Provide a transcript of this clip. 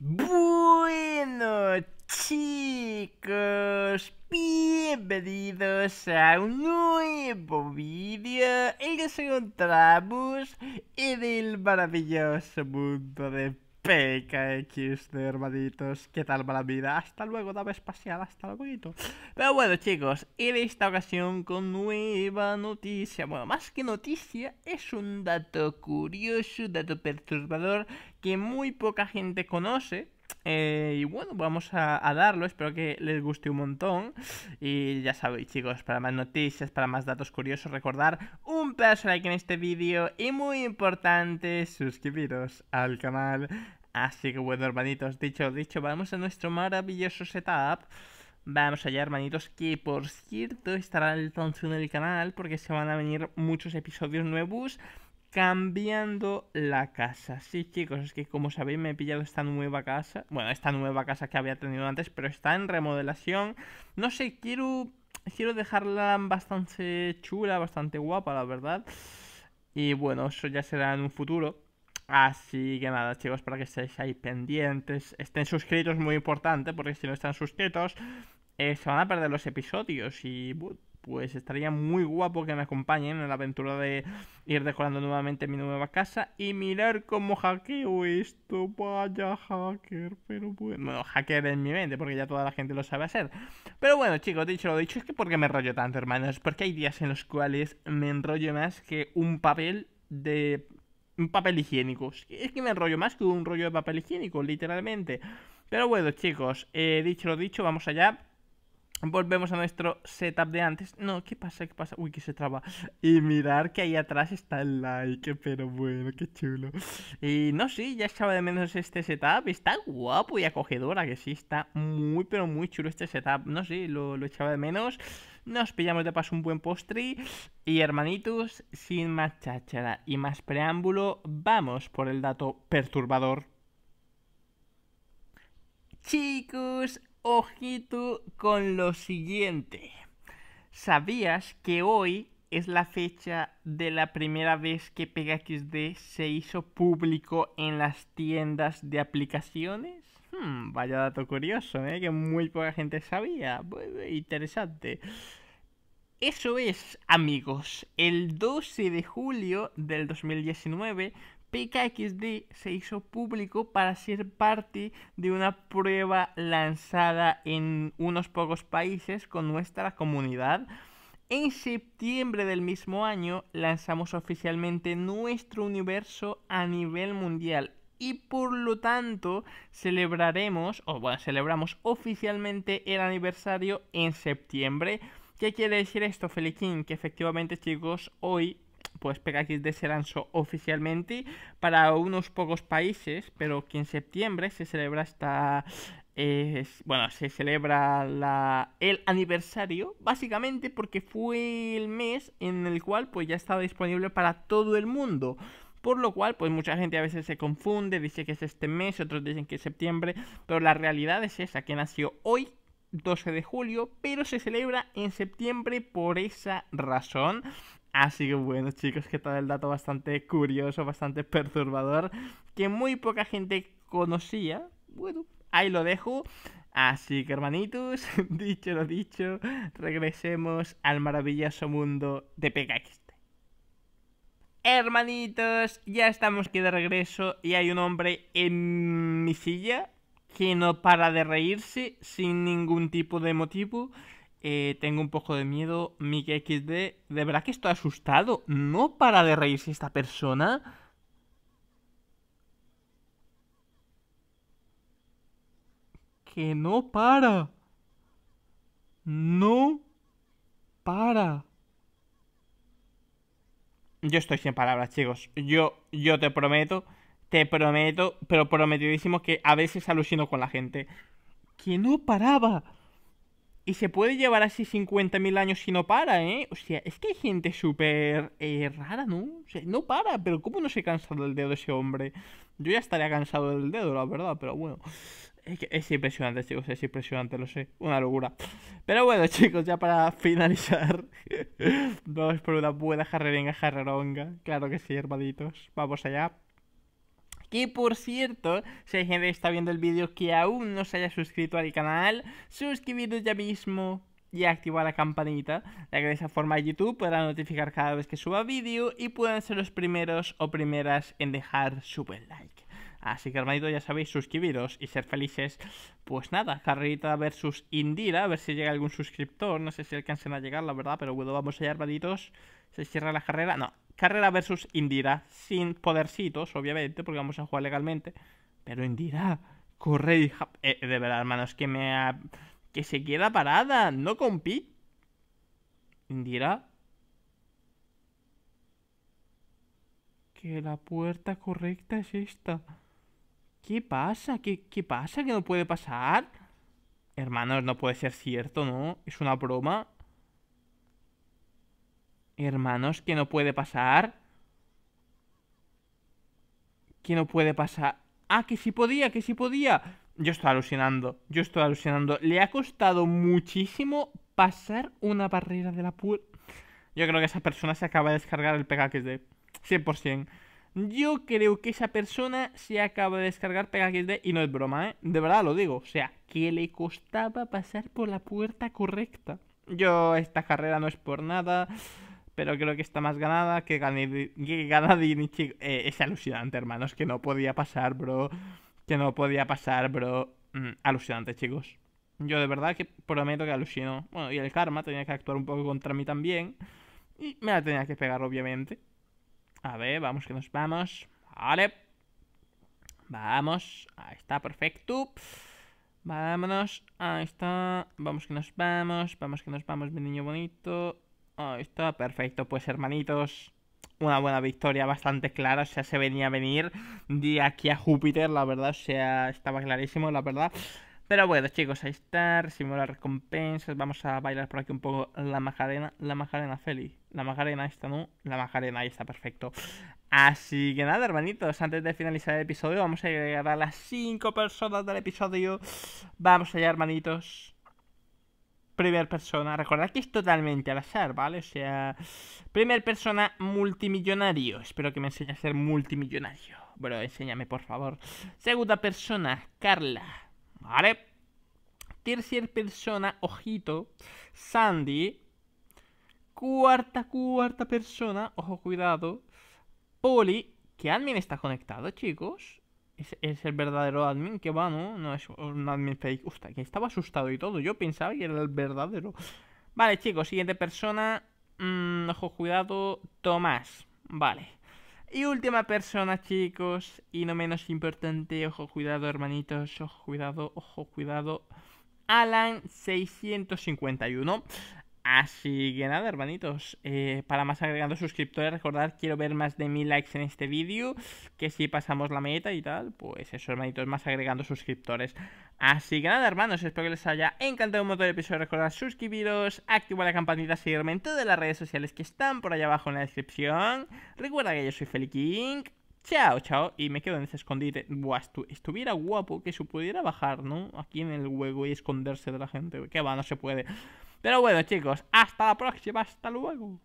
Bueno chicos, bienvenidos a un nuevo vídeo que nos encontramos en el maravilloso mundo de PKX de hermanitos, ¿qué tal va la vida? Hasta luego, dame espacial, hasta luego. Pero bueno chicos, en esta ocasión con nueva noticia, bueno, más que noticia, es un dato curioso, un dato perturbador que muy poca gente conoce, eh, y bueno, vamos a, darlo, espero que les guste un montón. Y ya sabéis chicos, para más noticias, para más datos curiosos, recordar un pedazo de like en este vídeo y muy importante, suscribiros al canal. Así que bueno, hermanitos, dicho dicho, vamos a nuestro maravilloso setup. Vamos allá, hermanitos, que por cierto estará el en el canal porque se van a venir muchos episodios nuevos cambiando la casa. Sí, chicos, es que como sabéis me he pillado esta nueva casa. Bueno, esta nueva casa que había tenido antes, pero está en remodelación. No sé, quiero, quiero dejarla bastante chula, bastante guapa, la verdad. Y bueno, eso ya será en un futuro. Así que nada, chicos, para que estéis ahí pendientes, estén suscritos, muy importante, porque si no están suscritos, eh, se van a perder los episodios y pues estaría muy guapo que me acompañen en la aventura de ir decorando nuevamente mi nueva casa y mirar cómo hackeo esto. Vaya hacker, pero bueno, hacker en mi mente, porque ya toda la gente lo sabe hacer. Pero bueno, chicos, dicho lo dicho, es que porque me enrollo tanto, hermanos, porque hay días en los cuales me enrollo más que un papel de papel higiénico. Es que me enrollo más que un rollo de papel higiénico, literalmente. Pero bueno, chicos, eh, dicho lo dicho, vamos allá. Volvemos a nuestro setup de antes. No, ¿qué pasa? ¿Qué pasa? Uy, que se traba. Y mirar que ahí atrás está el like, pero bueno, qué chulo. Y no, sé, ya echaba de menos este setup. Está guapo y acogedora, que sí, está muy, pero muy chulo este setup. No, sé, lo, lo echaba de menos. Nos pillamos de paso un buen postre. Y hermanitos, sin más cháchara y más preámbulo, vamos por el dato perturbador. Chicos, ojito con lo siguiente. ¿Sabías que hoy es la fecha de la primera vez que XD se hizo público en las tiendas de aplicaciones? Hmm, vaya dato curioso, ¿eh? que muy poca gente sabía. interesante. Eso es, amigos, el 12 de julio del 2019, PKXD se hizo público para ser parte de una prueba lanzada en unos pocos países con nuestra comunidad. En septiembre del mismo año lanzamos oficialmente nuestro universo a nivel mundial y por lo tanto celebraremos, o celebramos oficialmente el aniversario en septiembre. ¿Qué quiere decir esto, Feliquín? Que efectivamente, chicos, hoy pues aquí de lanzó oficialmente para unos pocos países, pero que en septiembre se celebra esta... Eh, bueno, se celebra la, el aniversario, básicamente porque fue el mes en el cual pues ya estaba disponible para todo el mundo. Por lo cual, pues mucha gente a veces se confunde, dice que es este mes, otros dicen que es septiembre, pero la realidad es esa, que nació hoy 12 de julio, pero se celebra en septiembre por esa razón. Así que bueno chicos, que tal el dato bastante curioso, bastante perturbador, que muy poca gente conocía. Bueno, ahí lo dejo. Así que hermanitos, dicho lo dicho, regresemos al maravilloso mundo de PKXT. Hermanitos, ya estamos aquí de regreso y hay un hombre en mi silla, que no para de reírse sin ningún tipo de motivo. Eh, tengo un poco de miedo, Mickey XD. De verdad que estoy asustado. No para de reírse esta persona. Que no para. No para. Yo estoy sin palabras, chicos. Yo, yo te prometo te prometo, pero prometidísimo que a veces alucino con la gente. Que no paraba. Y se puede llevar así 50.000 años si no para, ¿eh? O sea, es que hay gente súper eh, rara, ¿no? O sea, no para, pero ¿cómo no se cansa del dedo ese hombre? Yo ya estaría cansado del dedo, la verdad, pero bueno. Es, es impresionante, chicos, es impresionante, lo sé. Una locura. Pero bueno, chicos, ya para finalizar, vamos por una buena jarrerenga, jarreronga. Claro que sí, hermanitos. Vamos allá. Que por cierto, si hay gente que está viendo el vídeo que aún no se haya suscrito al canal, suscribiros ya mismo y activar la campanita, ya que de esa forma YouTube podrá notificar cada vez que suba vídeo y puedan ser los primeros o primeras en dejar su buen like. Así que hermanito, ya sabéis, suscribiros y ser felices. Pues nada, carrerita versus Indira, a ver si llega algún suscriptor, no sé si alcancen a llegar, la verdad, pero bueno, vamos allá, hermanitos. ¿Se cierra la carrera? No, Carrera versus Indira, sin podercitos, obviamente, porque vamos a jugar legalmente. Pero Indira, corre y... Eh, de verdad, hermanos, que me... Que se queda parada, no compite. Indira. Que la puerta correcta es esta. ¿Qué pasa? ¿Qué, pasa? ¿Que no puede pasar? Hermanos, no puede ser cierto, ¿no? ¿Es una broma? Hermanos, que no puede pasar. Que no puede pasar. Ah, que sí podía, que sí podía. Yo estoy alucinando, yo estoy alucinando. Le ha costado muchísimo pasar una barrera de la puerta. Yo creo que esa persona se acaba de descargar el PKXD. 100%. Yo creo que esa persona se acaba de descargar PKXD y no es broma, ¿eh? De verdad lo digo. O sea, que le costaba pasar por la puerta correcta. Yo, esta carrera no es por nada pero creo que está más ganada que, Ganadini, chicos. Eh, es alucinante, hermanos, que no podía pasar, bro. Que no podía pasar, bro. Mm, alucinante, chicos. Yo de verdad que prometo que alucino. Bueno, y el karma tenía que actuar un poco contra mí también. Y me la tenía que pegar, obviamente. A ver, vamos que nos vamos. Vale. Vamos. Ahí está, perfecto. Vámonos. Ahí está. Vamos que nos vamos. Vamos que nos vamos, mi niño bonito. Ahí oh, está perfecto, pues hermanitos, una buena victoria bastante clara, o sea, se venía a venir de aquí a Júpiter, la verdad, o sea, estaba clarísimo, la verdad. Pero bueno, chicos, ahí está, recibimos las recompensas, vamos a bailar por aquí un poco la majarena, la majarena Feli, la majarena esta, ¿no? La majarena, ahí está, perfecto. Así que nada, hermanitos, antes de finalizar el episodio, vamos a llegar a las 5 personas del episodio. Vamos allá, hermanitos primera persona. Recordad que es totalmente al azar, ¿vale? O sea, primera persona multimillonario. Espero que me enseñe a ser multimillonario. Bueno, enséñame, por favor. Segunda persona, Carla. ¿Vale? Tercer persona, ojito, Sandy. Cuarta, cuarta persona, ojo, cuidado, Poli, que admin está conectado, chicos es, el verdadero admin que va, ¿no? No es un admin fake. Uf, que estaba asustado y todo. Yo pensaba que era el verdadero. Vale, chicos, siguiente persona. Mm, ojo, cuidado, Tomás. Vale. Y última persona, chicos. Y no menos importante, ojo, cuidado, hermanitos. Ojo, cuidado, ojo, cuidado. Alan 651. Así que nada, hermanitos, eh, para más agregando suscriptores, recordad, quiero ver más de mil likes en este vídeo, que si pasamos la meta y tal, pues eso, hermanitos, más agregando suscriptores. Así que nada, hermanos, espero que les haya encantado un montón el episodio, recordad suscribiros, activar la campanita, seguirme en todas las redes sociales que están por allá abajo en la descripción. Recuerda que yo soy Feliking, chao, chao, y me quedo en ese escondite. Buah, estuviera guapo que se pudiera bajar, ¿no? Aquí en el huevo y esconderse de la gente, que va, no se puede. Pero bueno, chicos, hasta la próxima, hasta luego.